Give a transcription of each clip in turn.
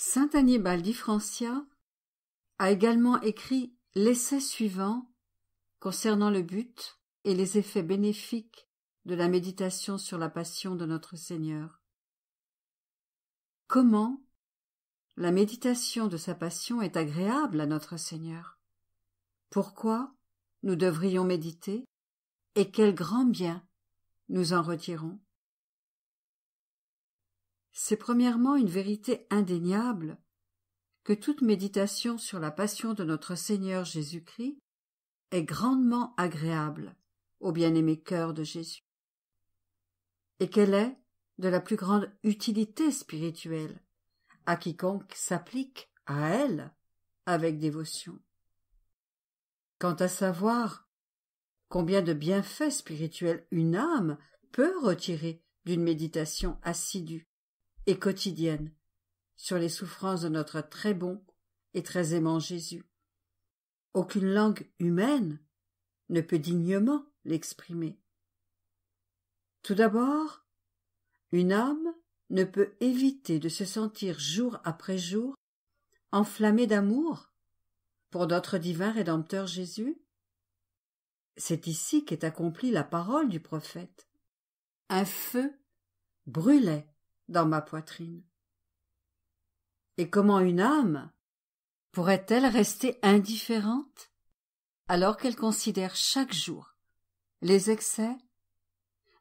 Saint Annibal Francia a également écrit l'essai suivant concernant le but et les effets bénéfiques de la méditation sur la passion de notre Seigneur. Comment la méditation de sa passion est agréable à notre Seigneur Pourquoi nous devrions méditer et quel grand bien nous en retirons c'est premièrement une vérité indéniable que toute méditation sur la passion de notre Seigneur Jésus-Christ est grandement agréable au bien-aimé cœur de Jésus, et qu'elle est de la plus grande utilité spirituelle à quiconque s'applique à elle avec dévotion. Quant à savoir combien de bienfaits spirituels une âme peut retirer d'une méditation assidue et quotidienne sur les souffrances de notre très bon et très aimant Jésus. Aucune langue humaine ne peut dignement l'exprimer. Tout d'abord, une âme ne peut éviter de se sentir jour après jour enflammée d'amour pour notre divin Rédempteur Jésus. C'est ici qu'est accomplie la parole du prophète. Un feu brûlait dans ma poitrine. Et comment une âme pourrait-elle rester indifférente alors qu'elle considère chaque jour les excès,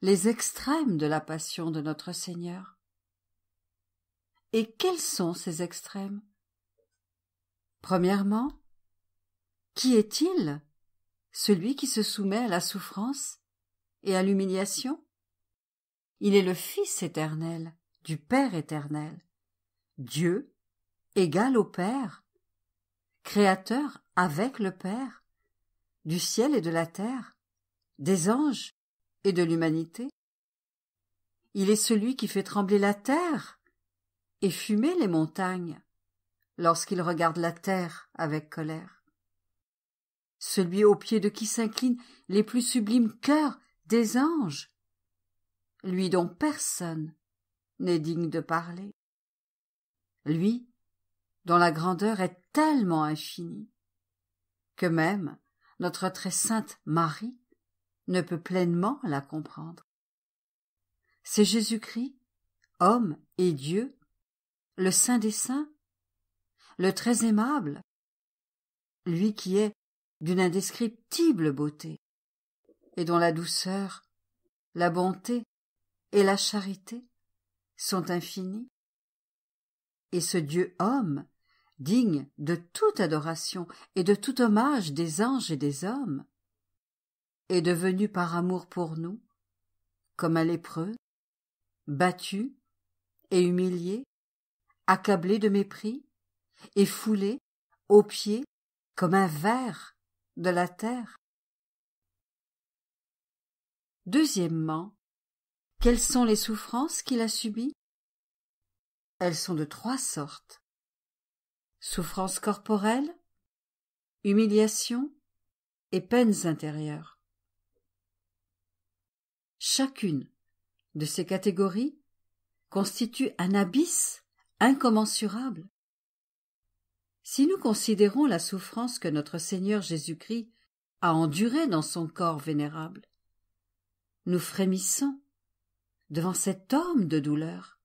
les extrêmes de la passion de notre Seigneur Et quels sont ces extrêmes Premièrement, qui est-il Celui qui se soumet à la souffrance et à l'humiliation Il est le Fils éternel, du Père éternel. Dieu, égal au Père, créateur avec le Père, du ciel et de la terre, des anges et de l'humanité. Il est celui qui fait trembler la terre et fumer les montagnes lorsqu'il regarde la terre avec colère. Celui aux pieds de qui s'inclinent les plus sublimes cœurs des anges, lui dont personne n'est digne de parler. Lui, dont la grandeur est tellement infinie, que même notre très sainte Marie ne peut pleinement la comprendre. C'est Jésus-Christ, homme et Dieu, le Saint des Saints, le très aimable, lui qui est d'une indescriptible beauté, et dont la douceur, la bonté et la charité sont infinis. Et ce Dieu homme, digne de toute adoration et de tout hommage des anges et des hommes, est devenu par amour pour nous, comme un lépreux, battu et humilié, accablé de mépris, et foulé aux pieds comme un ver de la terre. Deuxièmement, quelles sont les souffrances qu'il a subies Elles sont de trois sortes. Souffrances corporelles, humiliations et peines intérieures. Chacune de ces catégories constitue un abysse incommensurable. Si nous considérons la souffrance que notre Seigneur Jésus-Christ a endurée dans son corps vénérable, nous frémissons devant cet homme de douleur,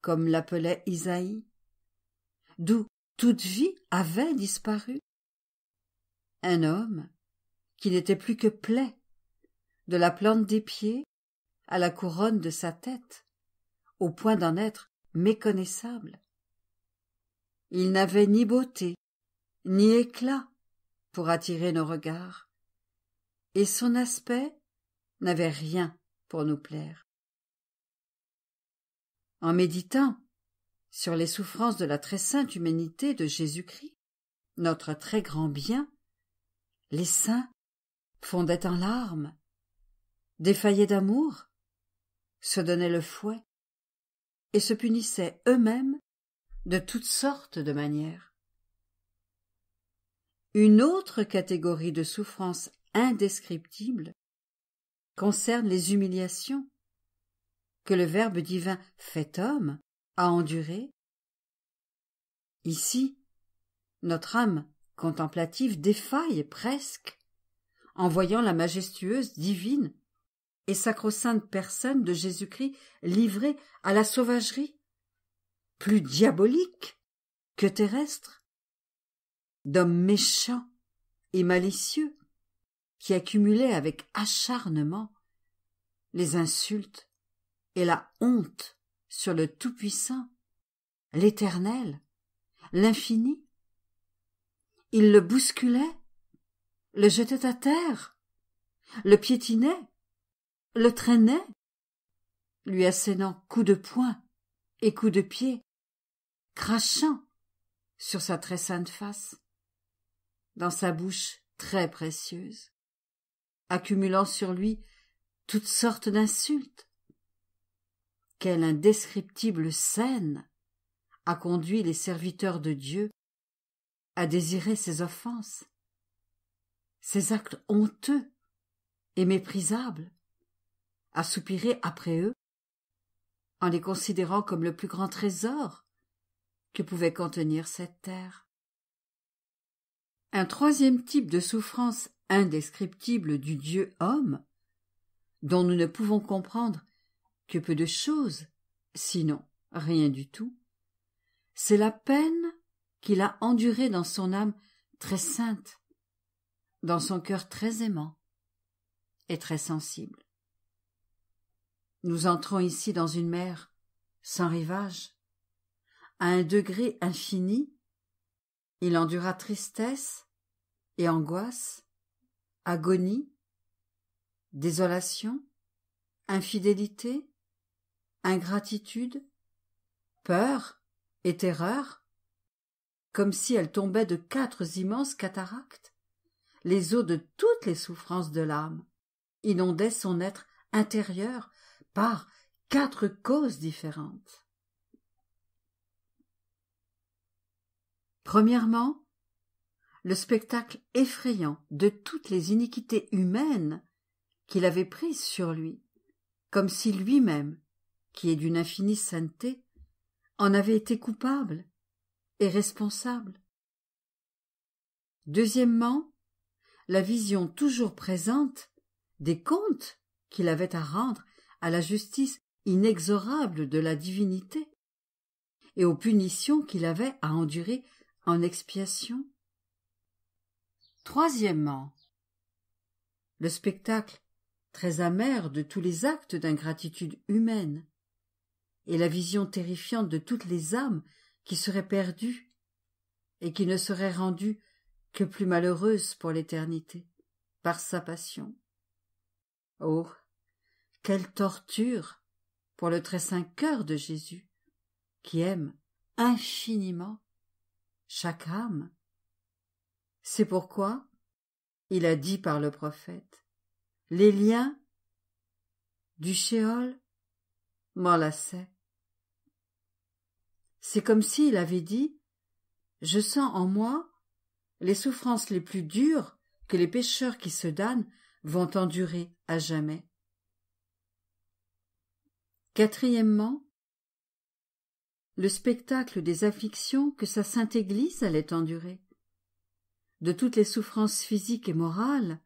comme l'appelait Isaïe, d'où toute vie avait disparu. Un homme qui n'était plus que plaie, de la plante des pieds à la couronne de sa tête, au point d'en être méconnaissable. Il n'avait ni beauté, ni éclat pour attirer nos regards, et son aspect n'avait rien pour nous plaire en méditant sur les souffrances de la très sainte humanité de Jésus-Christ, notre très grand bien, les saints fondaient en larmes, défaillaient d'amour, se donnaient le fouet et se punissaient eux-mêmes de toutes sortes de manières. Une autre catégorie de souffrances indescriptibles concerne les humiliations que le Verbe divin fait homme a enduré Ici, notre âme contemplative défaille presque en voyant la majestueuse divine et sacro-sainte personne de Jésus-Christ livrée à la sauvagerie, plus diabolique que terrestre, d'hommes méchants et malicieux qui accumulaient avec acharnement les insultes et la honte sur le Tout-Puissant, l'Éternel, l'infini. Il le bousculait, le jetait à terre, le piétinait, le traînait, lui assénant coups de poing et coups de pied, crachant sur sa très sainte face, dans sa bouche très précieuse, accumulant sur lui toutes sortes d'insultes, quelle indescriptible scène a conduit les serviteurs de Dieu à désirer ces offenses, ces actes honteux et méprisables, à soupirer après eux, en les considérant comme le plus grand trésor que pouvait contenir cette terre. Un troisième type de souffrance indescriptible du Dieu homme, dont nous ne pouvons comprendre que peu de choses, sinon rien du tout. C'est la peine qu'il a endurée dans son âme très sainte, dans son cœur très aimant et très sensible. Nous entrons ici dans une mer sans rivage, à un degré infini. Il endura tristesse et angoisse, agonie, désolation, infidélité, ingratitude, peur et terreur, comme si elle tombait de quatre immenses cataractes. Les eaux de toutes les souffrances de l'âme inondaient son être intérieur par quatre causes différentes. Premièrement, le spectacle effrayant de toutes les iniquités humaines qu'il avait prises sur lui, comme si lui-même qui est d'une infinie sainteté, en avait été coupable et responsable. Deuxièmement, la vision toujours présente des comptes qu'il avait à rendre à la justice inexorable de la divinité et aux punitions qu'il avait à endurer en expiation. Troisièmement, le spectacle très amer de tous les actes d'ingratitude humaine, et la vision terrifiante de toutes les âmes qui seraient perdues et qui ne seraient rendues que plus malheureuses pour l'éternité par sa passion. Oh. Quelle torture pour le très saint cœur de Jésus, qui aime infiniment chaque âme. C'est pourquoi il a dit par le prophète Les liens du shéol m'enlaçaient c'est comme s'il avait dit Je sens en moi les souffrances les plus dures que les pécheurs qui se damnent vont endurer à jamais. Quatrièmement, le spectacle des afflictions que sa sainte Église allait endurer, de toutes les souffrances physiques et morales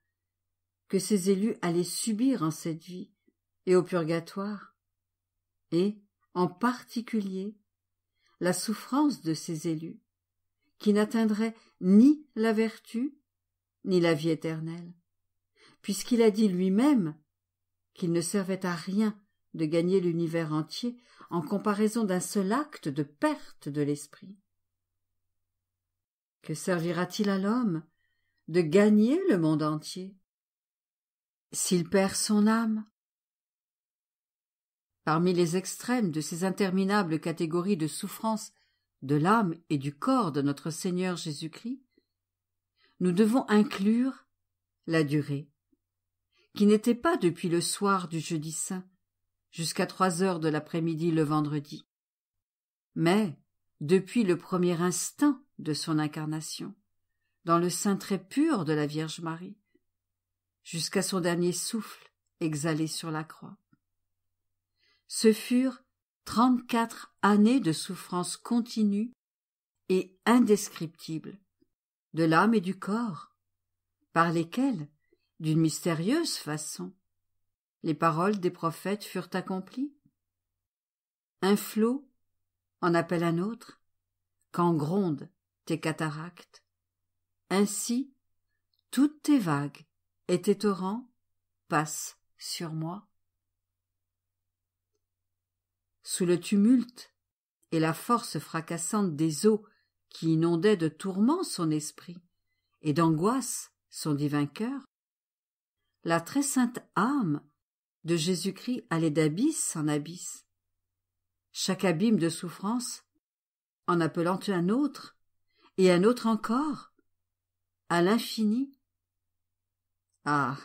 que ses élus allaient subir en cette vie et au purgatoire, et, en particulier, la souffrance de ses élus, qui n'atteindrait ni la vertu, ni la vie éternelle, puisqu'il a dit lui-même qu'il ne servait à rien de gagner l'univers entier en comparaison d'un seul acte de perte de l'esprit. Que servira-t-il à l'homme de gagner le monde entier s'il perd son âme Parmi les extrêmes de ces interminables catégories de souffrances de l'âme et du corps de notre Seigneur Jésus-Christ, nous devons inclure la durée, qui n'était pas depuis le soir du jeudi saint jusqu'à trois heures de l'après-midi le vendredi, mais depuis le premier instant de son incarnation, dans le sein très pur de la Vierge Marie, jusqu'à son dernier souffle exhalé sur la croix. Ce furent trente-quatre années de souffrances continue et indescriptibles, de l'âme et du corps, par lesquelles, d'une mystérieuse façon, les paroles des prophètes furent accomplies. Un flot en appelle un autre, quand grondent tes cataractes. Ainsi, toutes tes vagues et tes torrents passent sur moi sous le tumulte et la force fracassante des eaux qui inondaient de tourments son esprit et d'angoisse son divin cœur la très sainte âme de Jésus-Christ allait d'abysse en abysse. Chaque abîme de souffrance, en appelant un autre, et un autre encore, à l'infini. Ah.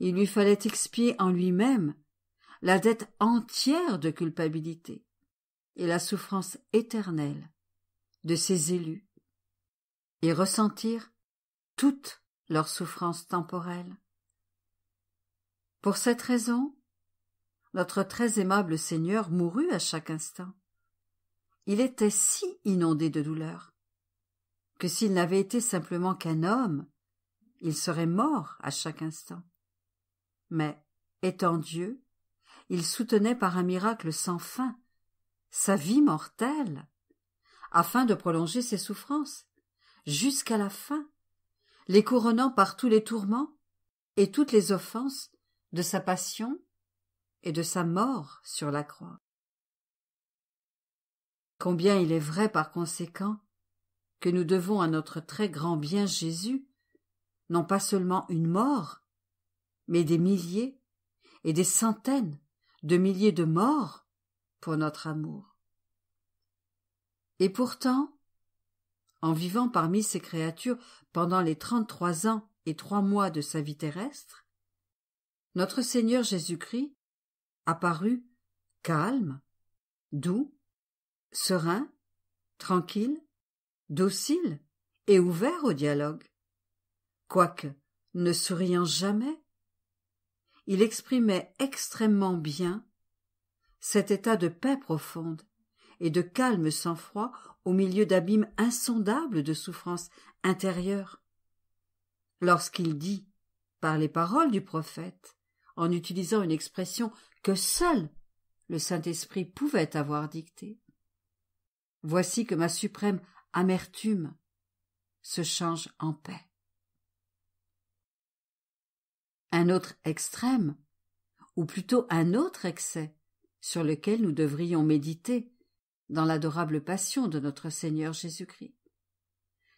Il lui fallait expier en lui même la dette entière de culpabilité et la souffrance éternelle de ses élus, et ressentir toute leur souffrance temporelle. Pour cette raison, notre très aimable Seigneur mourut à chaque instant. Il était si inondé de douleur que s'il n'avait été simplement qu'un homme, il serait mort à chaque instant. Mais, étant Dieu, il soutenait par un miracle sans fin sa vie mortelle, afin de prolonger ses souffrances, jusqu'à la fin, les couronnant par tous les tourments et toutes les offenses de sa passion et de sa mort sur la croix. Combien il est vrai par conséquent que nous devons à notre très grand bien Jésus non pas seulement une mort, mais des milliers et des centaines de milliers de morts pour notre amour. Et pourtant, en vivant parmi ces créatures pendant les trente-trois ans et trois mois de sa vie terrestre, notre Seigneur Jésus-Christ apparut calme, doux, serein, tranquille, docile et ouvert au dialogue, quoique ne souriant jamais, il exprimait extrêmement bien cet état de paix profonde et de calme sang froid au milieu d'abîmes insondables de souffrances intérieures. Lorsqu'il dit, par les paroles du prophète, en utilisant une expression que seul le Saint-Esprit pouvait avoir dictée, Voici que ma suprême amertume se change en paix un autre extrême, ou plutôt un autre excès, sur lequel nous devrions méditer dans l'adorable passion de notre Seigneur Jésus-Christ.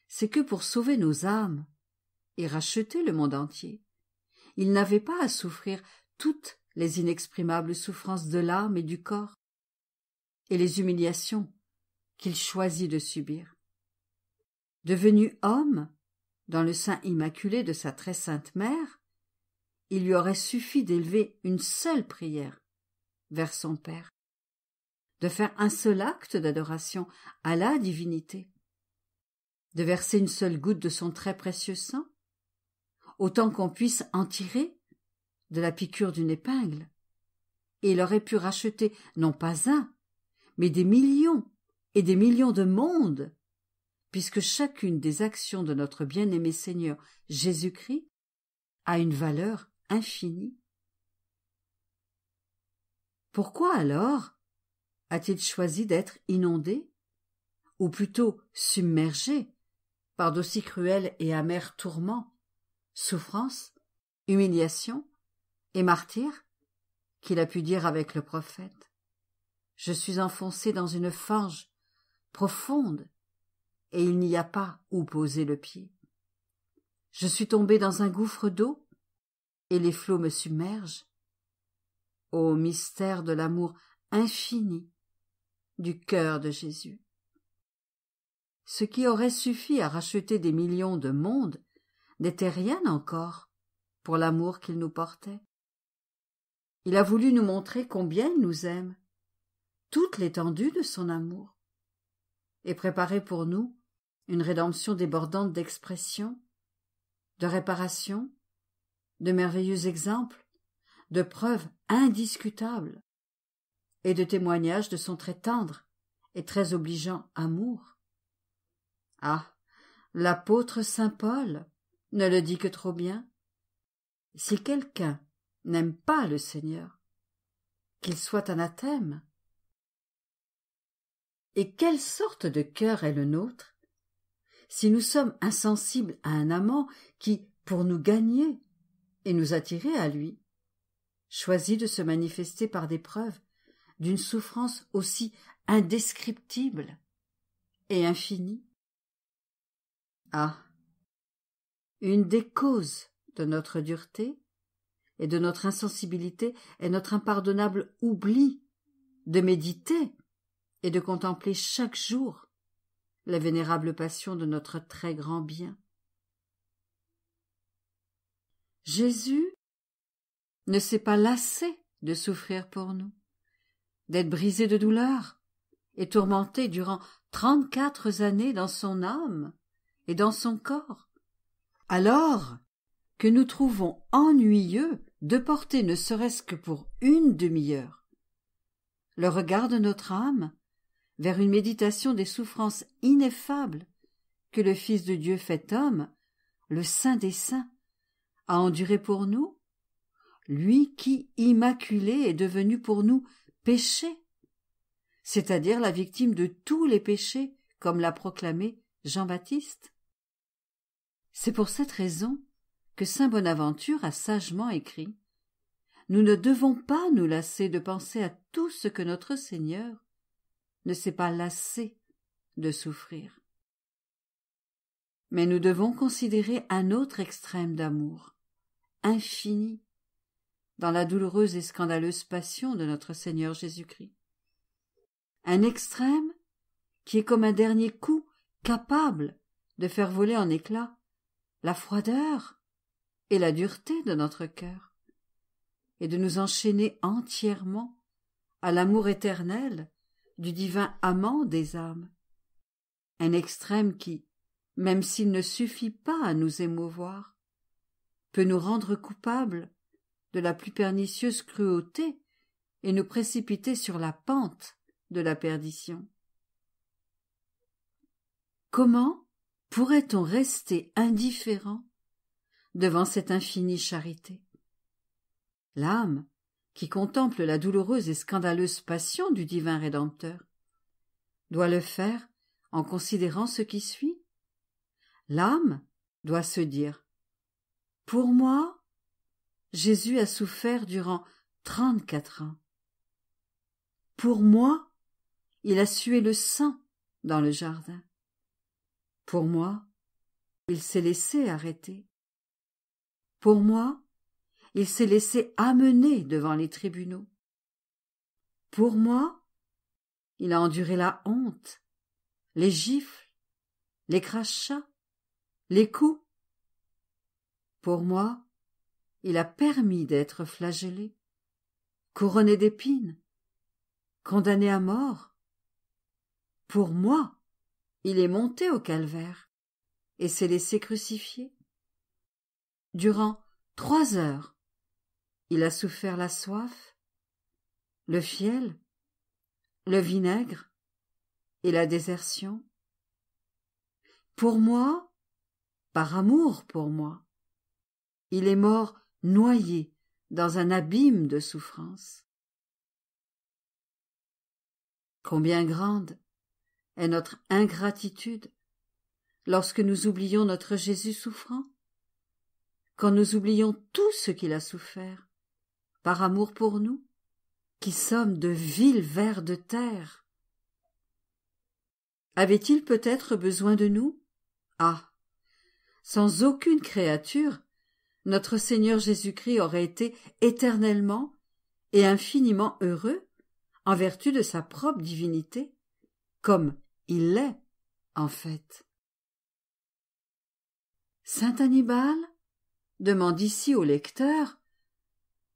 C'est que pour sauver nos âmes et racheter le monde entier, il n'avait pas à souffrir toutes les inexprimables souffrances de l'âme et du corps, et les humiliations qu'il choisit de subir. Devenu homme, dans le sein immaculé de sa très sainte mère, il lui aurait suffi d'élever une seule prière vers son Père, de faire un seul acte d'adoration à la divinité, de verser une seule goutte de son très précieux sang, autant qu'on puisse en tirer de la piqûre d'une épingle, et il aurait pu racheter non pas un, mais des millions et des millions de mondes, puisque chacune des actions de notre bien-aimé Seigneur Jésus-Christ a une valeur pourquoi alors a-t-il choisi d'être inondé, ou plutôt submergé, par d'aussi cruels et amers tourments, souffrances, humiliations et martyrs qu'il a pu dire avec le prophète Je suis enfoncé dans une forge profonde, et il n'y a pas où poser le pied. Je suis tombé dans un gouffre d'eau, et les flots me submergent. Ô mystère de l'amour infini du cœur de Jésus. Ce qui aurait suffi à racheter des millions de mondes n'était rien encore pour l'amour qu'il nous portait. Il a voulu nous montrer combien il nous aime, toute l'étendue de son amour, et préparer pour nous une rédemption débordante d'expression, de réparation, de merveilleux exemples, de preuves indiscutables, et de témoignages de son très tendre et très obligeant amour. Ah. L'apôtre saint Paul ne le dit que trop bien. Si quelqu'un n'aime pas le Seigneur, qu'il soit anathème. Et quelle sorte de cœur est le nôtre si nous sommes insensibles à un amant qui, pour nous gagner, et nous attirer à lui. choisit de se manifester par des preuves d'une souffrance aussi indescriptible et infinie. Ah. Une des causes de notre dureté et de notre insensibilité est notre impardonnable oubli de méditer et de contempler chaque jour la vénérable passion de notre très grand bien. Jésus ne s'est pas lassé de souffrir pour nous, d'être brisé de douleur et tourmenté durant trente-quatre années dans son âme et dans son corps. Alors que nous trouvons ennuyeux de porter ne serait-ce que pour une demi-heure le regard de notre âme vers une méditation des souffrances ineffables que le Fils de Dieu fait homme, le Saint des Saints, a enduré pour nous Lui qui, immaculé, est devenu pour nous péché, c'est-à-dire la victime de tous les péchés, comme l'a proclamé Jean-Baptiste C'est pour cette raison que saint Bonaventure a sagement écrit Nous ne devons pas nous lasser de penser à tout ce que notre Seigneur ne s'est pas lassé de souffrir. Mais nous devons considérer un autre extrême d'amour, infini dans la douloureuse et scandaleuse passion de notre Seigneur Jésus-Christ. Un extrême qui est comme un dernier coup capable de faire voler en éclats la froideur et la dureté de notre cœur, et de nous enchaîner entièrement à l'amour éternel du divin amant des âmes. Un extrême qui, même s'il ne suffit pas à nous émouvoir, peut nous rendre coupables de la plus pernicieuse cruauté et nous précipiter sur la pente de la perdition. Comment pourrait-on rester indifférent devant cette infinie charité L'âme, qui contemple la douloureuse et scandaleuse passion du divin Rédempteur, doit le faire en considérant ce qui suit. L'âme doit se dire pour moi, Jésus a souffert durant trente-quatre ans. Pour moi, il a sué le sang dans le jardin. Pour moi, il s'est laissé arrêter. Pour moi, il s'est laissé amener devant les tribunaux. Pour moi, il a enduré la honte, les gifles, les crachats, les coups, pour moi, il a permis d'être flagellé, couronné d'épines, condamné à mort. Pour moi, il est monté au calvaire et s'est laissé crucifier. Durant trois heures, il a souffert la soif, le fiel, le vinaigre et la désertion. Pour moi, par amour pour moi, il est mort noyé dans un abîme de souffrance. Combien grande est notre ingratitude lorsque nous oublions notre Jésus souffrant, quand nous oublions tout ce qu'il a souffert, par amour pour nous, qui sommes de vils vers de terre. Avait-il peut-être besoin de nous Ah sans aucune créature, notre Seigneur Jésus-Christ aurait été éternellement et infiniment heureux en vertu de sa propre divinité, comme il l'est en fait. Saint Hannibal demande ici au lecteur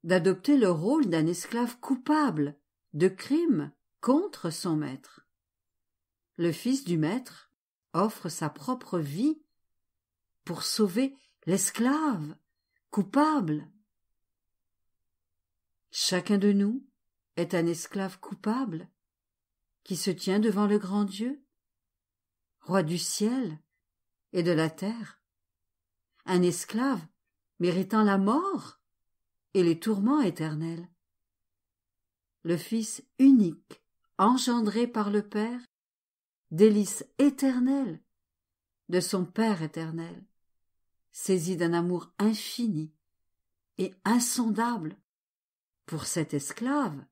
d'adopter le rôle d'un esclave coupable de crime contre son maître. Le fils du maître offre sa propre vie pour sauver l'esclave coupable. Chacun de nous est un esclave coupable qui se tient devant le grand Dieu, roi du ciel et de la terre, un esclave méritant la mort et les tourments éternels. Le Fils unique, engendré par le Père, délice éternel de son Père éternel saisi d'un amour infini et insondable pour cet esclave,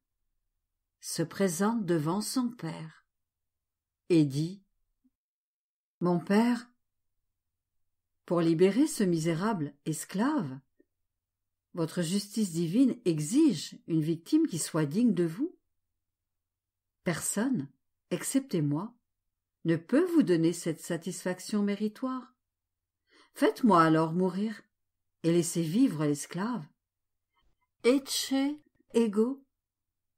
se présente devant son père et dit Mon père, pour libérer ce misérable esclave, votre justice divine exige une victime qui soit digne de vous. Personne, excepté moi, ne peut vous donner cette satisfaction méritoire. Faites-moi alors mourir et laissez vivre l'esclave. etche ego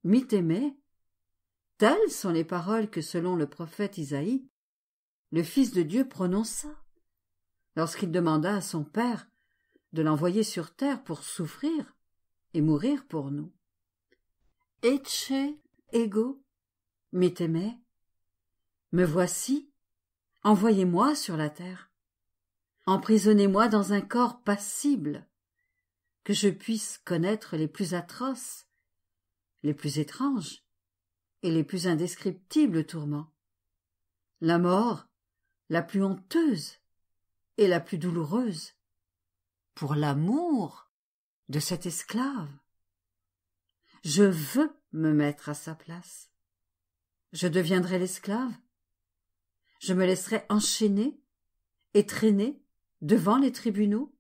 miteme. Telles sont les paroles que, selon le prophète Isaïe, le Fils de Dieu prononça lorsqu'il demanda à son Père de l'envoyer sur terre pour souffrir et mourir pour nous. Ecce ego miteme. Me voici, envoyez-moi sur la terre. Emprisonnez-moi dans un corps passible, que je puisse connaître les plus atroces, les plus étranges et les plus indescriptibles tourments. La mort, la plus honteuse et la plus douloureuse, pour l'amour de cet esclave. Je veux me mettre à sa place. Je deviendrai l'esclave. Je me laisserai enchaîner et traîner devant les tribunaux?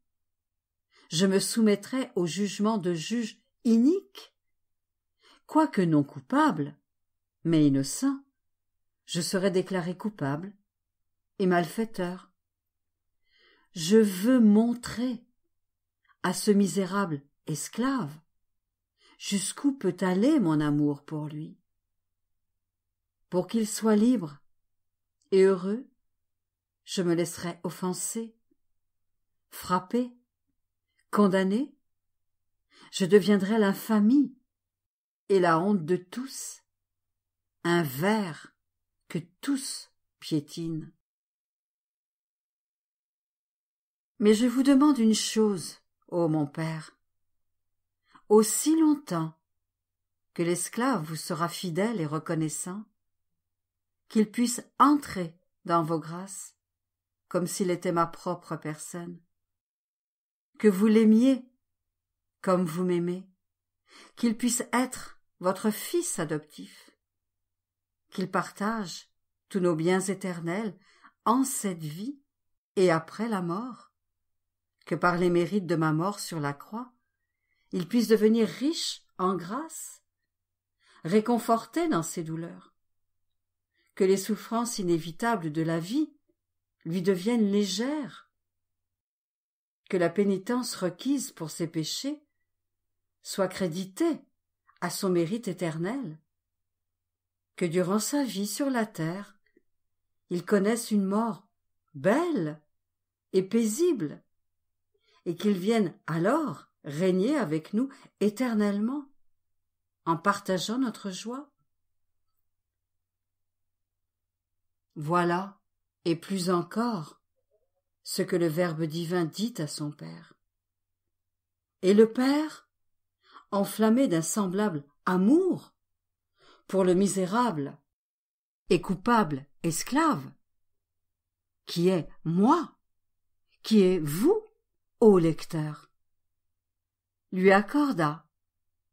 Je me soumettrai au jugement de juges iniques? Quoique non coupable, mais innocent, je serai déclaré coupable et malfaiteur. Je veux montrer à ce misérable esclave jusqu'où peut aller mon amour pour lui. Pour qu'il soit libre et heureux, je me laisserai offenser, frappé, condamné, je deviendrai l'infamie et la honte de tous, un ver que tous piétinent. Mais je vous demande une chose, ô mon père. Aussi longtemps que l'esclave vous sera fidèle et reconnaissant, qu'il puisse entrer dans vos grâces, comme s'il était ma propre personne, que vous l'aimiez comme vous m'aimez, qu'il puisse être votre fils adoptif, qu'il partage tous nos biens éternels en cette vie et après la mort, que par les mérites de ma mort sur la croix, il puisse devenir riche en grâce, réconforté dans ses douleurs, que les souffrances inévitables de la vie lui deviennent légères que la pénitence requise pour ses péchés soit créditée à son mérite éternel, que durant sa vie sur la terre, il connaisse une mort belle et paisible, et qu'il vienne alors régner avec nous éternellement, en partageant notre joie. Voilà, et plus encore, ce que le Verbe divin dit à son Père. Et le Père, enflammé d'un semblable amour pour le misérable et coupable esclave, qui est moi, qui est vous, ô lecteur, lui accorda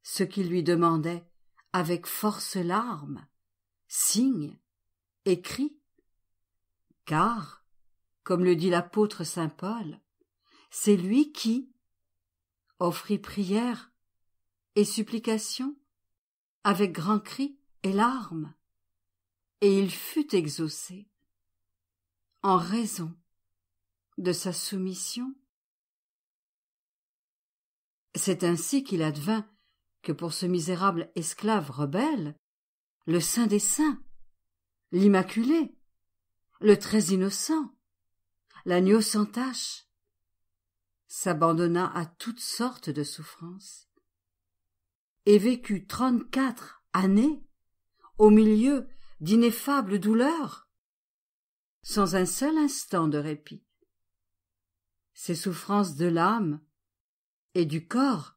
ce qu'il lui demandait avec force larmes, signes écrit, car comme le dit l'apôtre saint Paul, c'est lui qui offrit prière et supplication avec grands cris et larmes, et il fut exaucé en raison de sa soumission. C'est ainsi qu'il advint que pour ce misérable esclave rebelle, le Saint des Saints, l'Immaculé, le très innocent, l'agneau sans tache, s'abandonna à toutes sortes de souffrances et vécut trente-quatre années au milieu d'ineffables douleurs, sans un seul instant de répit. Ces souffrances de l'âme et du corps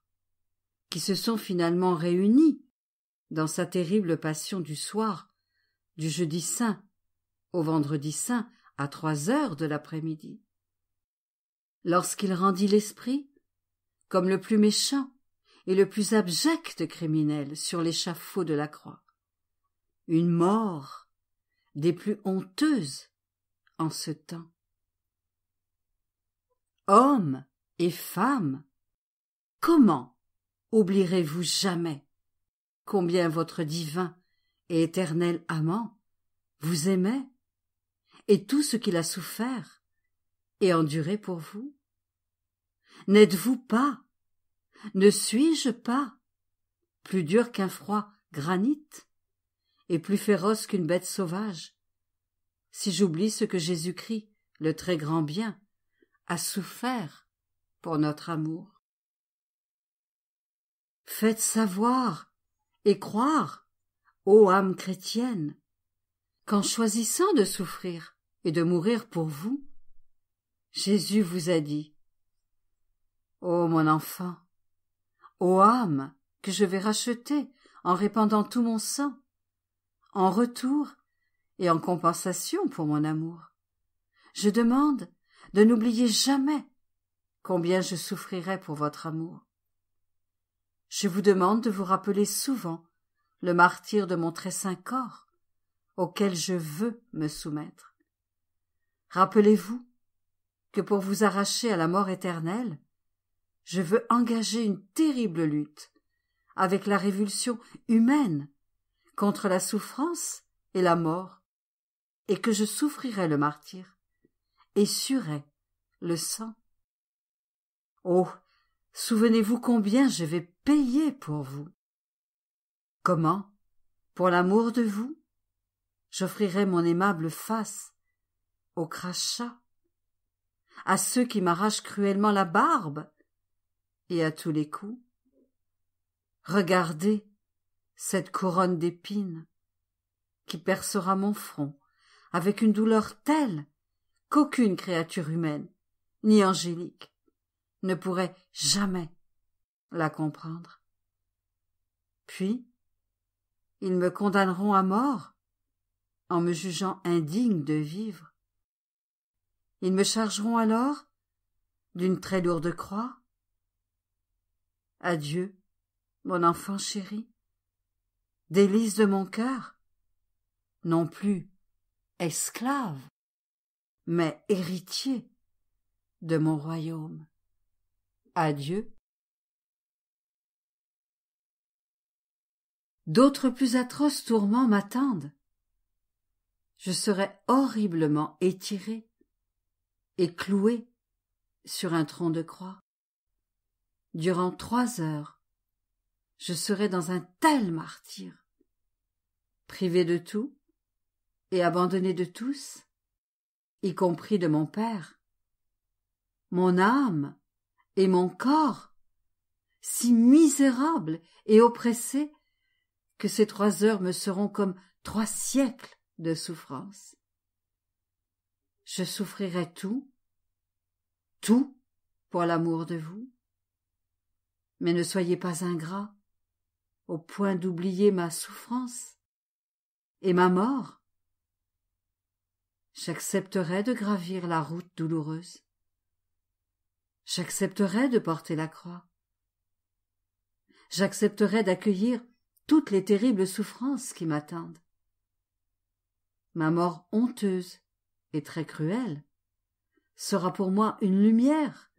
qui se sont finalement réunies dans sa terrible passion du soir, du jeudi saint au vendredi saint, à trois heures de l'après-midi. Lorsqu'il rendit l'esprit, comme le plus méchant et le plus abject criminel sur l'échafaud de la croix, une mort des plus honteuses en ce temps. Hommes et femmes, comment oublierez-vous jamais combien votre divin et éternel amant vous aimait et tout ce qu'il a souffert et enduré pour vous N'êtes-vous pas Ne suis-je pas plus dur qu'un froid granit et plus féroce qu'une bête sauvage si j'oublie ce que Jésus-Christ, le très grand bien, a souffert pour notre amour Faites savoir et croire, ô âme chrétienne, qu'en choisissant de souffrir, et de mourir pour vous Jésus vous a dit Ô mon enfant, ô âme que je vais racheter en répandant tout mon sang, en retour et en compensation pour mon amour. Je demande de n'oublier jamais combien je souffrirai pour votre amour. Je vous demande de vous rappeler souvent le martyr de mon très saint corps, auquel je veux me soumettre. Rappelez-vous que pour vous arracher à la mort éternelle, je veux engager une terrible lutte avec la révulsion humaine contre la souffrance et la mort, et que je souffrirai le martyr et suerai le sang. Oh, souvenez-vous combien je vais payer pour vous. Comment Pour l'amour de vous J'offrirai mon aimable face au crachat, à ceux qui m'arrachent cruellement la barbe, et à tous les coups. Regardez cette couronne d'épines qui percera mon front avec une douleur telle qu'aucune créature humaine, ni angélique, ne pourrait jamais la comprendre. Puis, ils me condamneront à mort en me jugeant indigne de vivre. Ils me chargeront alors d'une très lourde croix. Adieu, mon enfant chéri, délice de mon cœur, non plus esclave, mais héritier de mon royaume. Adieu. D'autres plus atroces tourments m'attendent. Je serai horriblement étiré et cloué sur un tronc de croix. Durant trois heures, je serai dans un tel martyr, privé de tout et abandonné de tous, y compris de mon père. Mon âme et mon corps, si misérables et oppressés que ces trois heures me seront comme trois siècles de souffrance je souffrirai tout, tout pour l'amour de vous. Mais ne soyez pas ingrat, au point d'oublier ma souffrance et ma mort. J'accepterai de gravir la route douloureuse. J'accepterai de porter la croix. J'accepterai d'accueillir toutes les terribles souffrances qui m'attendent. Ma mort honteuse et très cruel. sera pour moi une lumière,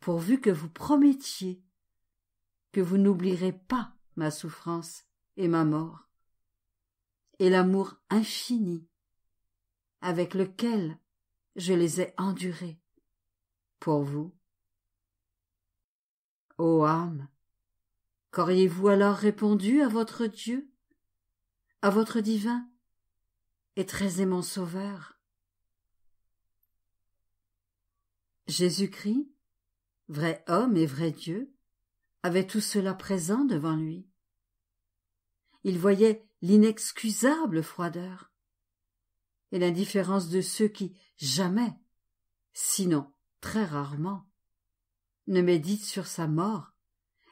pourvu que vous promettiez que vous n'oublierez pas ma souffrance et ma mort, et l'amour infini avec lequel je les ai endurés pour vous. Ô âme, qu'auriez-vous alors répondu à votre Dieu, à votre divin et très aimant Sauveur. Jésus-Christ, vrai homme et vrai Dieu, avait tout cela présent devant lui. Il voyait l'inexcusable froideur et l'indifférence de ceux qui jamais, sinon très rarement, ne méditent sur sa mort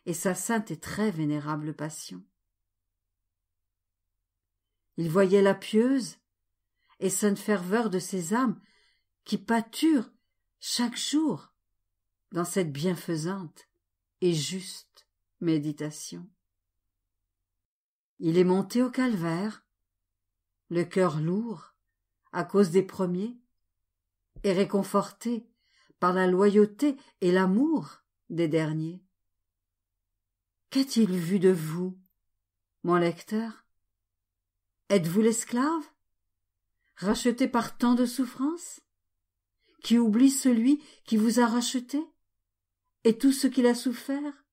et sa sainte et très vénérable passion. Il voyait la pieuse et sainte ferveur de ces âmes qui pâturent chaque jour dans cette bienfaisante et juste méditation. Il est monté au calvaire, le cœur lourd à cause des premiers, et réconforté par la loyauté et l'amour des derniers. Qu'a-t-il vu de vous, mon lecteur Êtes-vous l'esclave racheté par tant de souffrances Qui oublie celui qui vous a racheté et tout ce qu'il a souffert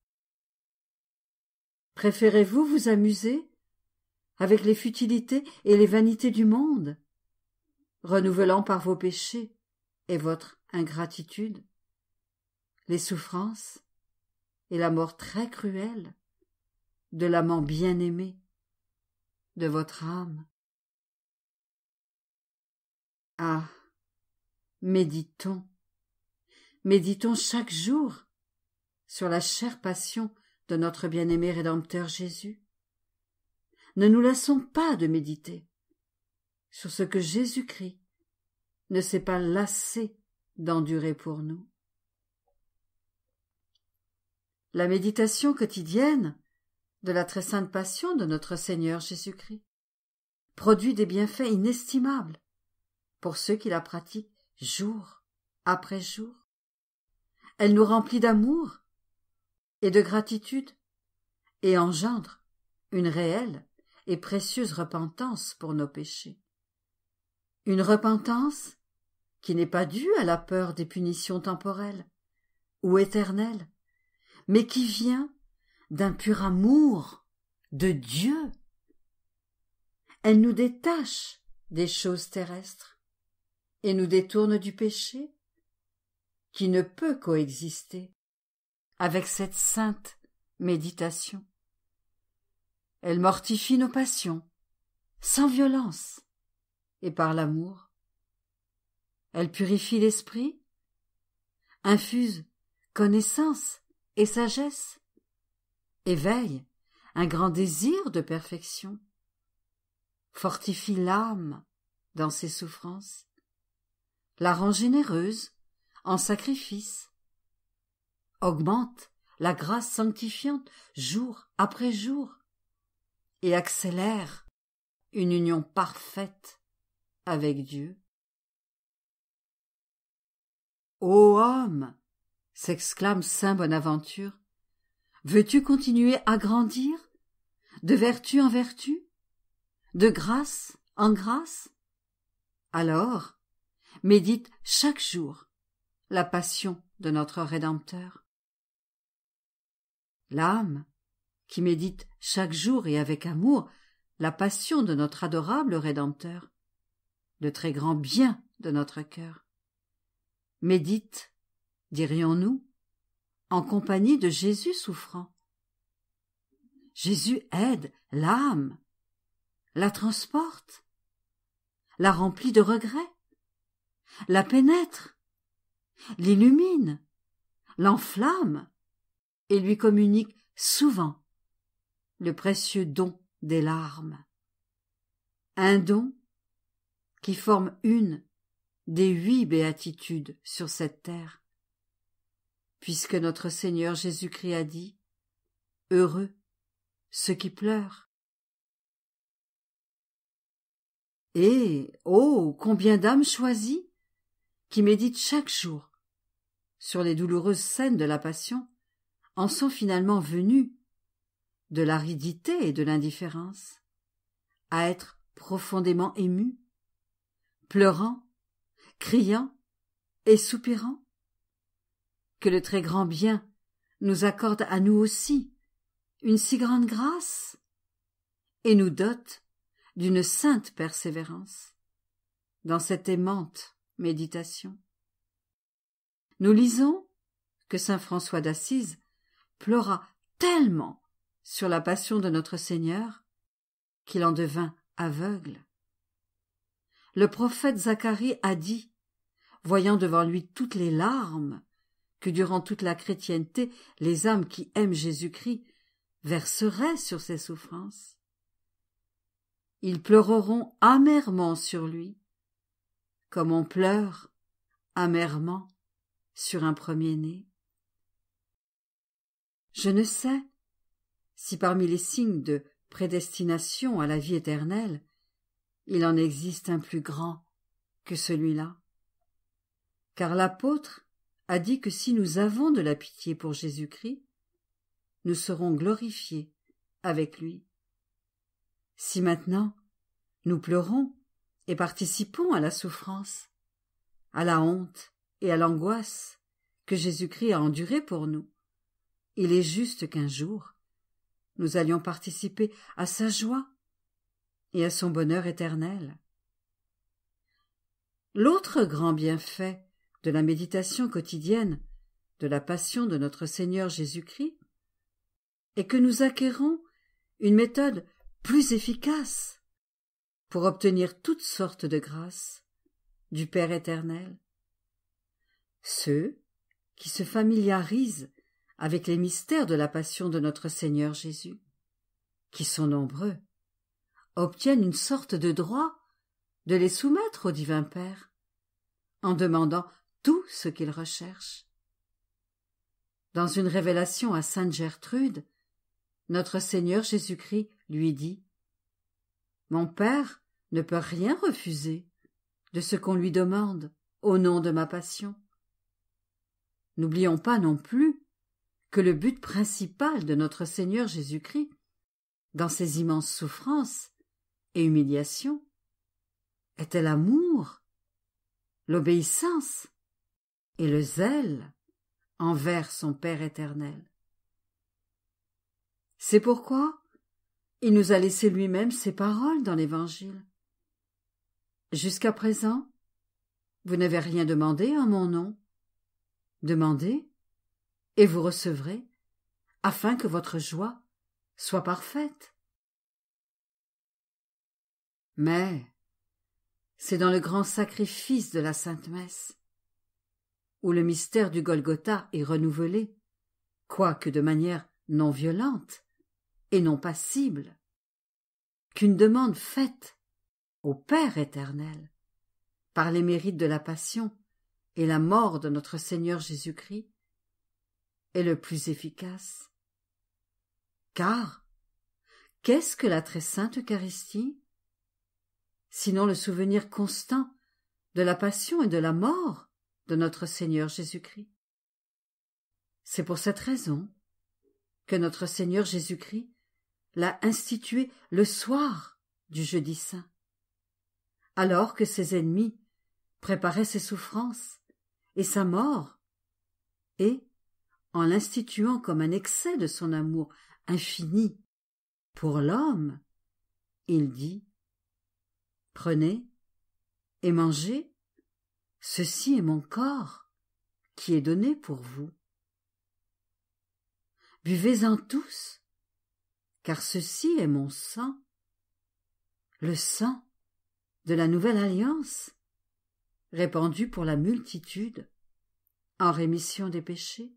Préférez-vous vous amuser avec les futilités et les vanités du monde, renouvelant par vos péchés et votre ingratitude les souffrances et la mort très cruelle de l'amant bien-aimé de votre âme ah. Méditons. Méditons chaque jour sur la chère passion de notre bien-aimé Rédempteur Jésus. Ne nous lassons pas de méditer sur ce que Jésus-Christ ne s'est pas lassé d'endurer pour nous. La méditation quotidienne de la très sainte passion de notre Seigneur Jésus-Christ produit des bienfaits inestimables pour ceux qui la pratiquent jour après jour. Elle nous remplit d'amour et de gratitude et engendre une réelle et précieuse repentance pour nos péchés. Une repentance qui n'est pas due à la peur des punitions temporelles ou éternelles, mais qui vient d'un pur amour de Dieu. Elle nous détache des choses terrestres et nous détourne du péché, qui ne peut coexister avec cette sainte méditation. Elle mortifie nos passions, sans violence, et par l'amour. Elle purifie l'esprit, infuse connaissance et sagesse, éveille un grand désir de perfection, fortifie l'âme dans ses souffrances, la rend généreuse, en sacrifice. Augmente la grâce sanctifiante jour après jour et accélère une union parfaite avec Dieu. Ô homme s'exclame saint Bonaventure, veux-tu continuer à grandir de vertu en vertu, de grâce en grâce Alors, médite chaque jour la passion de notre Rédempteur. L'âme, qui médite chaque jour et avec amour la passion de notre adorable Rédempteur, le très grand bien de notre cœur, médite, dirions-nous, en compagnie de Jésus souffrant. Jésus aide l'âme, la transporte, la remplit de regrets, la pénètre, l'illumine, l'enflamme, et lui communique souvent le précieux don des larmes. Un don qui forme une des huit béatitudes sur cette terre, puisque notre Seigneur Jésus-Christ a dit Heureux ceux qui pleurent. Et, oh, combien d'âmes choisies qui médite chaque jour sur les douloureuses scènes de la passion, en sont finalement venus de l'aridité et de l'indifférence, à être profondément émus, pleurant, criant et soupirant. Que le très grand bien nous accorde à nous aussi une si grande grâce et nous dote d'une sainte persévérance dans cette aimante Méditation. Nous lisons que saint François d'Assise pleura tellement sur la passion de notre Seigneur qu'il en devint aveugle. Le prophète Zacharie a dit, voyant devant lui toutes les larmes que durant toute la chrétienté les âmes qui aiment Jésus-Christ verseraient sur ses souffrances. Ils pleureront amèrement sur lui, comme on pleure amèrement sur un premier-né. Je ne sais si parmi les signes de prédestination à la vie éternelle, il en existe un plus grand que celui-là. Car l'apôtre a dit que si nous avons de la pitié pour Jésus-Christ, nous serons glorifiés avec lui. Si maintenant nous pleurons et participons à la souffrance, à la honte et à l'angoisse que Jésus-Christ a endurée pour nous. Il est juste qu'un jour, nous allions participer à sa joie et à son bonheur éternel. L'autre grand bienfait de la méditation quotidienne de la passion de notre Seigneur Jésus-Christ est que nous acquérons une méthode plus efficace pour obtenir toutes sortes de grâces du Père éternel. Ceux qui se familiarisent avec les mystères de la passion de notre Seigneur Jésus, qui sont nombreux, obtiennent une sorte de droit de les soumettre au divin Père, en demandant tout ce qu'ils recherchent. Dans une révélation à Sainte Gertrude, notre Seigneur Jésus-Christ lui dit Mon Père ne peut rien refuser de ce qu'on lui demande au nom de ma passion. N'oublions pas non plus que le but principal de notre Seigneur Jésus-Christ, dans ses immenses souffrances et humiliations, était l'amour, l'obéissance et le zèle envers son Père éternel. C'est pourquoi il nous a laissé lui-même ses paroles dans l'Évangile. Jusqu'à présent Vous n'avez rien demandé en mon nom Demandez, et vous recevrez, afin que votre joie soit parfaite. Mais c'est dans le grand sacrifice de la Sainte Messe, où le mystère du Golgotha est renouvelé, quoique de manière non violente et non passible, qu'une demande faite au Père éternel, par les mérites de la passion et la mort de notre Seigneur Jésus-Christ, est le plus efficace. Car, qu'est-ce que la très sainte Eucharistie Sinon le souvenir constant de la passion et de la mort de notre Seigneur Jésus-Christ. C'est pour cette raison que notre Seigneur Jésus-Christ l'a instituée le soir du jeudi saint alors que ses ennemis préparaient ses souffrances et sa mort, et, en l'instituant comme un excès de son amour infini pour l'homme, il dit Prenez et mangez, ceci est mon corps qui est donné pour vous. Buvez-en tous, car ceci est mon sang, le sang de la nouvelle alliance, répandue pour la multitude, en rémission des péchés.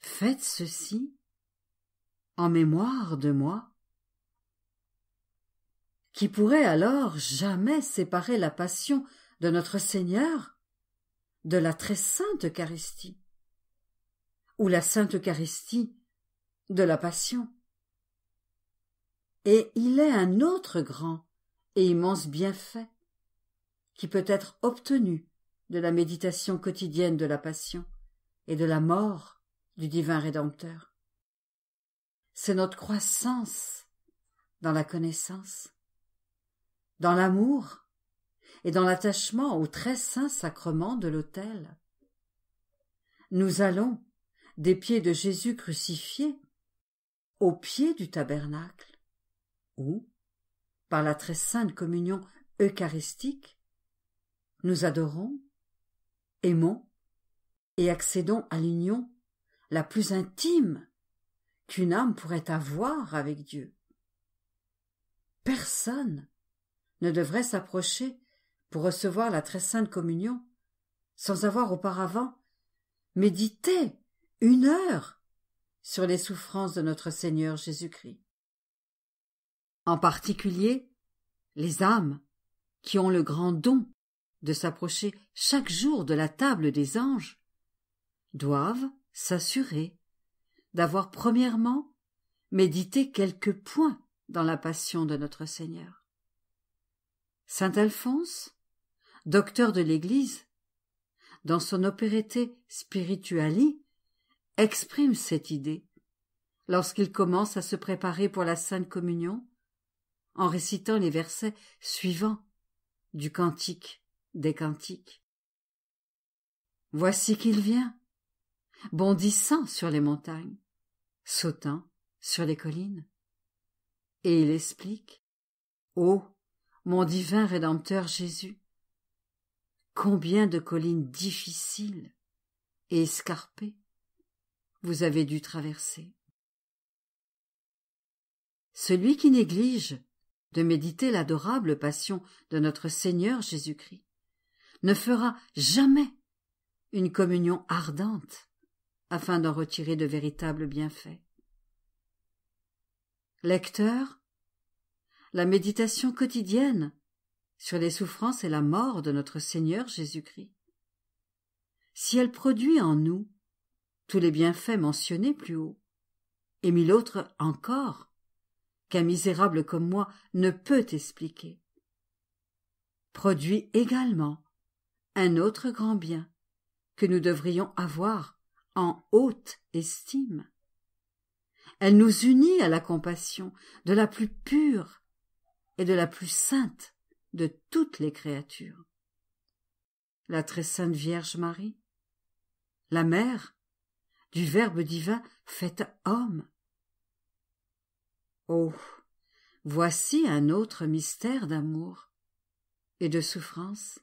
Faites ceci en mémoire de moi. Qui pourrait alors jamais séparer la passion de notre Seigneur de la très sainte Eucharistie, ou la sainte Eucharistie de la passion. Et il est un autre grand et immense bienfait qui peut être obtenu de la méditation quotidienne de la passion et de la mort du divin Rédempteur. C'est notre croissance dans la connaissance, dans l'amour et dans l'attachement au très saint sacrement de l'autel. Nous allons des pieds de Jésus crucifié au pied du tabernacle, où, la très sainte communion eucharistique, nous adorons, aimons et accédons à l'union la plus intime qu'une âme pourrait avoir avec Dieu. Personne ne devrait s'approcher pour recevoir la très sainte communion sans avoir auparavant médité une heure sur les souffrances de notre Seigneur Jésus-Christ en particulier les âmes qui ont le grand don de s'approcher chaque jour de la table des anges, doivent s'assurer d'avoir premièrement médité quelques points dans la passion de notre Seigneur. Saint Alphonse, docteur de l'Église, dans son opérété Spirituali, exprime cette idée lorsqu'il commence à se préparer pour la Sainte Communion en récitant les versets suivants du cantique des cantiques. Voici qu'il vient, bondissant sur les montagnes, sautant sur les collines. Et il explique Ô mon divin Rédempteur Jésus, combien de collines difficiles et escarpées vous avez dû traverser. Celui qui néglige de méditer l'adorable passion de notre Seigneur Jésus-Christ, ne fera jamais une communion ardente afin d'en retirer de véritables bienfaits. Lecteur, la méditation quotidienne sur les souffrances et la mort de notre Seigneur Jésus-Christ, si elle produit en nous tous les bienfaits mentionnés plus haut, et mille autres encore, qu'un misérable comme moi ne peut expliquer produit également un autre grand bien que nous devrions avoir en haute estime. Elle nous unit à la compassion de la plus pure et de la plus sainte de toutes les créatures. La très sainte Vierge Marie, la mère du Verbe divin fait homme, Oh voici un autre mystère d'amour et de souffrance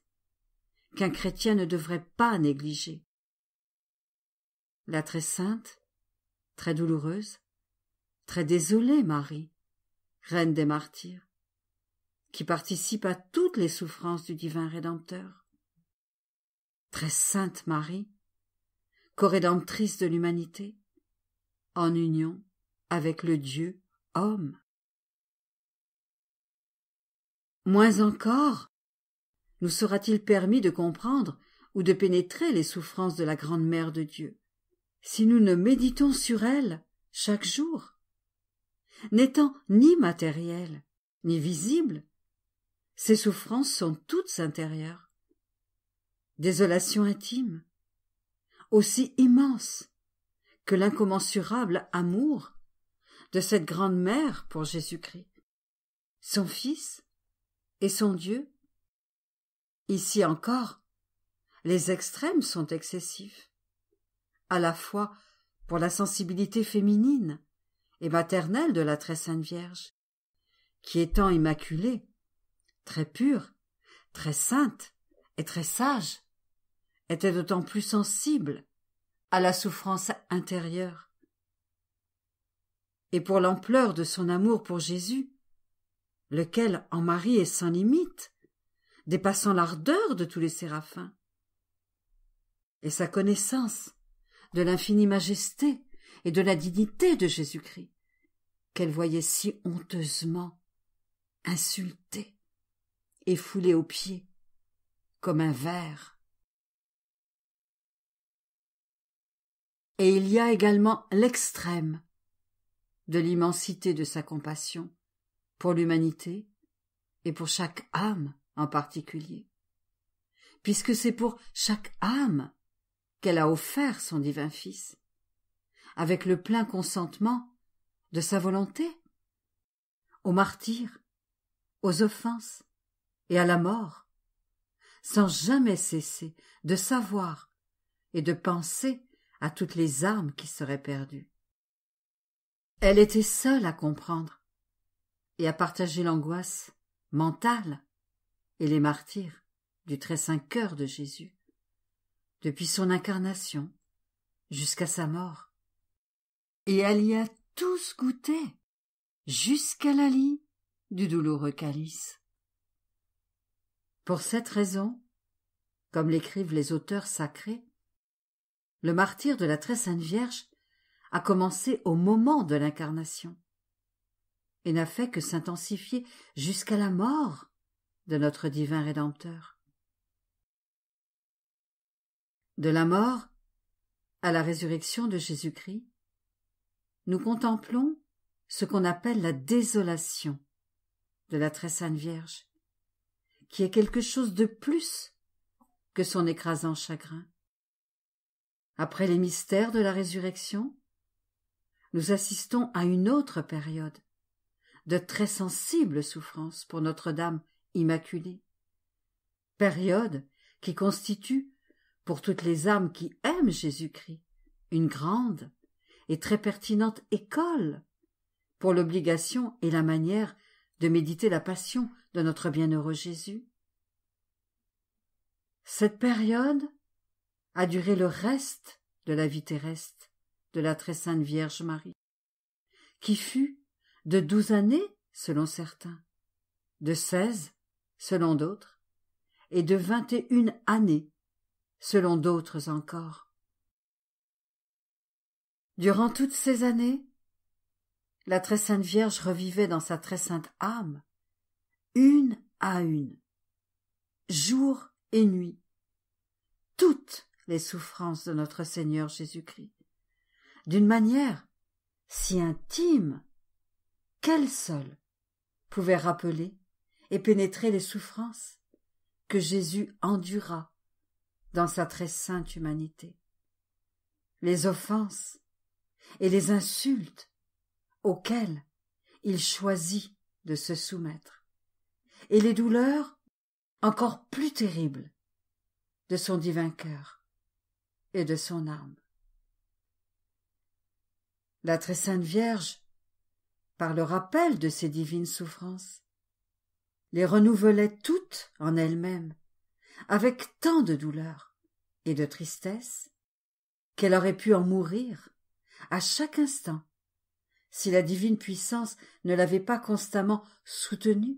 qu'un chrétien ne devrait pas négliger. La très sainte, très douloureuse, très désolée Marie, reine des martyrs, qui participe à toutes les souffrances du divin Rédempteur. Très sainte Marie, corédemptrice de l'humanité, en union avec le Dieu homme. Moins encore nous sera-t-il permis de comprendre ou de pénétrer les souffrances de la grande mère de Dieu si nous ne méditons sur elle chaque jour N'étant ni matérielle ni visible, ces souffrances sont toutes intérieures. Désolation intime, aussi immense que l'incommensurable amour de cette grande mère pour Jésus-Christ, son Fils et son Dieu. Ici encore, les extrêmes sont excessifs, à la fois pour la sensibilité féminine et maternelle de la très sainte Vierge, qui étant immaculée, très pure, très sainte et très sage, était d'autant plus sensible à la souffrance intérieure et pour l'ampleur de son amour pour Jésus, lequel en Marie est sans limite, dépassant l'ardeur de tous les séraphins. Et sa connaissance de l'infinie majesté et de la dignité de Jésus-Christ, qu'elle voyait si honteusement insultée et foulée aux pieds comme un verre. Et il y a également l'extrême de l'immensité de sa compassion pour l'humanité et pour chaque âme en particulier, puisque c'est pour chaque âme qu'elle a offert son divin Fils, avec le plein consentement de sa volonté, aux martyrs, aux offenses et à la mort, sans jamais cesser de savoir et de penser à toutes les âmes qui seraient perdues. Elle était seule à comprendre et à partager l'angoisse mentale et les martyrs du très saint cœur de Jésus, depuis son incarnation jusqu'à sa mort. Et elle y a tous goûté, jusqu'à la lit du douloureux calice. Pour cette raison, comme l'écrivent les auteurs sacrés, le martyr de la très sainte Vierge a commencé au moment de l'incarnation et n'a fait que s'intensifier jusqu'à la mort de notre divin Rédempteur. De la mort à la résurrection de Jésus-Christ, nous contemplons ce qu'on appelle la désolation de la très sainte Vierge, qui est quelque chose de plus que son écrasant chagrin. Après les mystères de la résurrection, nous assistons à une autre période, de très sensibles souffrances pour Notre-Dame Immaculée, période qui constitue, pour toutes les âmes qui aiment Jésus-Christ, une grande et très pertinente école pour l'obligation et la manière de méditer la passion de notre bienheureux Jésus. Cette période a duré le reste de la vie terrestre de la très sainte Vierge Marie, qui fut de douze années selon certains, de seize selon d'autres, et de vingt et une années selon d'autres encore. Durant toutes ces années, la très sainte Vierge revivait dans sa très sainte âme, une à une, jour et nuit, toutes les souffrances de notre Seigneur Jésus-Christ d'une manière si intime qu'elle seule pouvait rappeler et pénétrer les souffrances que Jésus endura dans sa très sainte humanité. Les offenses et les insultes auxquelles il choisit de se soumettre, et les douleurs encore plus terribles de son divin cœur et de son âme la très sainte Vierge, par le rappel de ses divines souffrances, les renouvelait toutes en elle-même, avec tant de douleur et de tristesse qu'elle aurait pu en mourir à chaque instant si la divine puissance ne l'avait pas constamment soutenue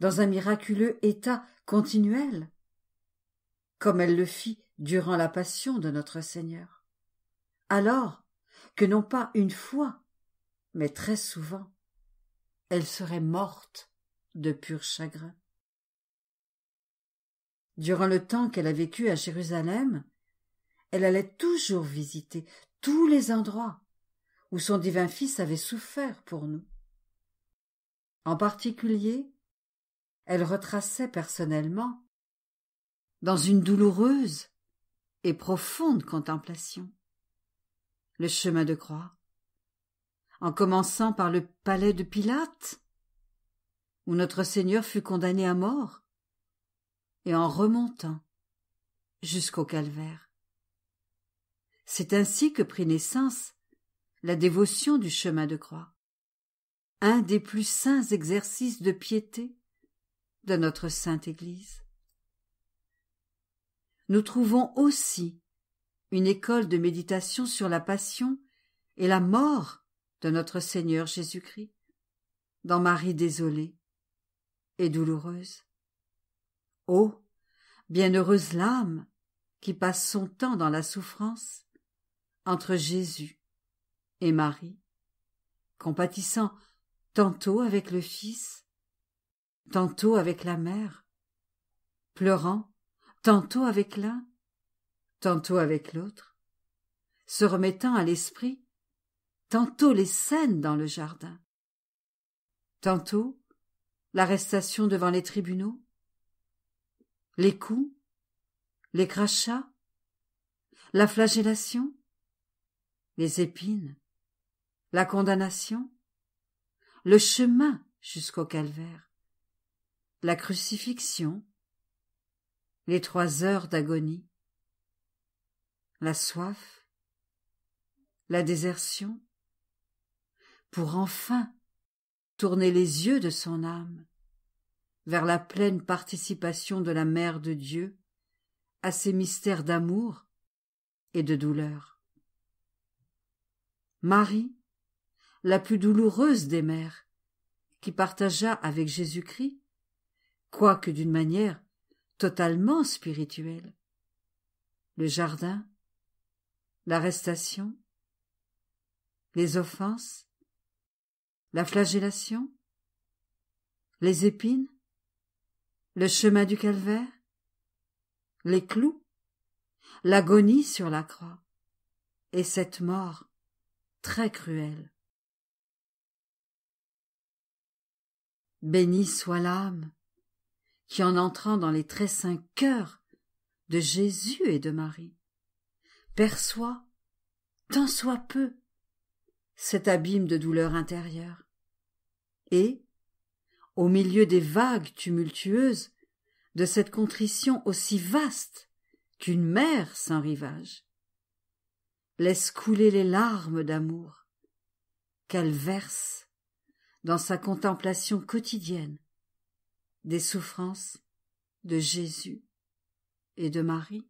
dans un miraculeux état continuel, comme elle le fit durant la passion de notre Seigneur. Alors, que non pas une fois, mais très souvent, elle serait morte de pur chagrin. Durant le temps qu'elle a vécu à Jérusalem, elle allait toujours visiter tous les endroits où son divin Fils avait souffert pour nous. En particulier, elle retraçait personnellement, dans une douloureuse et profonde contemplation, le chemin de croix En commençant par le palais de Pilate, où notre Seigneur fut condamné à mort, et en remontant jusqu'au calvaire. C'est ainsi que prit naissance la dévotion du chemin de croix, un des plus saints exercices de piété de notre Sainte Église. Nous trouvons aussi une école de méditation sur la passion et la mort de notre Seigneur Jésus-Christ, dans Marie désolée et douloureuse. Ô oh, bienheureuse l'âme qui passe son temps dans la souffrance entre Jésus et Marie, compatissant tantôt avec le Fils, tantôt avec la mère, pleurant tantôt avec l'un, tantôt avec l'autre, se remettant à l'esprit tantôt les scènes dans le jardin, tantôt l'arrestation devant les tribunaux, les coups, les crachats, la flagellation, les épines, la condamnation, le chemin jusqu'au calvaire, la crucifixion, les trois heures d'agonie, la soif, la désertion, pour enfin tourner les yeux de son âme vers la pleine participation de la Mère de Dieu à ses mystères d'amour et de douleur. Marie, la plus douloureuse des mères, qui partagea avec Jésus-Christ, quoique d'une manière totalement spirituelle, le jardin l'arrestation, les offenses, la flagellation, les épines, le chemin du calvaire, les clous, l'agonie sur la croix, et cette mort très cruelle. Bénie soit l'âme qui, en entrant dans les très saints cœurs de Jésus et de Marie, perçoit, tant soit peu, cet abîme de douleur intérieure. Et, au milieu des vagues tumultueuses, de cette contrition aussi vaste qu'une mer sans rivage, laisse couler les larmes d'amour qu'elle verse dans sa contemplation quotidienne des souffrances de Jésus et de Marie.